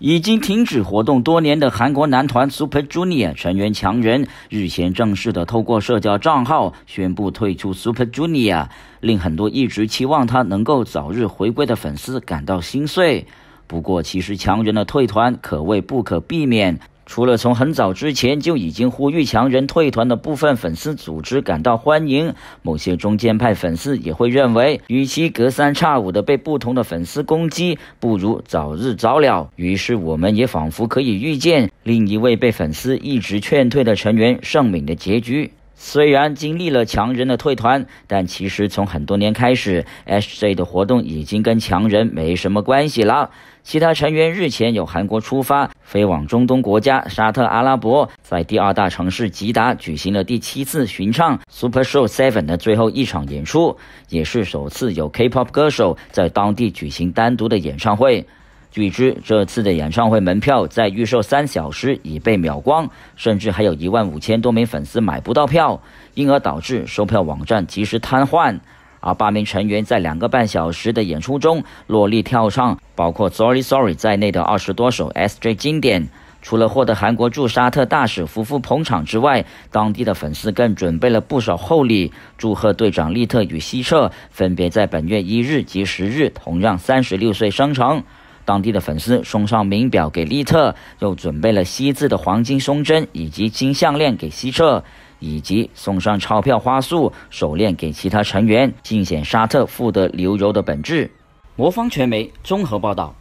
已经停止活动多年的韩国男团 Super Junior 成员强仁日前正式的透过社交账号宣布退出 Super Junior，令很多一直期望他能够早日回归的粉丝感到心碎。不过，其实强人的退团可谓不可避免。除了从很早之前就已经呼吁强人退团的部分粉丝组织感到欢迎，某些中间派粉丝也会认为，与其隔三差五的被不同的粉丝攻击，不如早日早了。于是，我们也仿佛可以预见另一位被粉丝一直劝退的成员尚敏的结局。虽然经历了强人的退团，但其实从很多年开始，H J 的活动已经跟强人没什么关系了。其他成员日前有韩国出发，飞往中东国家沙特阿拉伯，在第二大城市吉达举行了第七次巡唱 Super Show Seven 的最后一场演出，也是首次有 K-pop 歌手在当地举行单独的演唱会。据知，这次的演唱会门票在预售三小时已被秒光，甚至还有一万五千多名粉丝买不到票，因而导致售票网站及时瘫痪。而八名成员在两个半小时的演出中，落力跳唱包括《Sorry Sorry》在内的二十多首 S J 经典。除了获得韩国驻沙特大使夫妇捧场之外，当地的粉丝更准备了不少厚礼，祝贺队长利特与希澈分别在本月一日及十日同样三十六岁生辰。当地的粉丝送上名表给利特，又准备了锡制的黄金胸针以及金项链给希澈，以及送上钞票花束手链给其他成员，尽显沙特富得流油的本质。魔方传媒综合报道。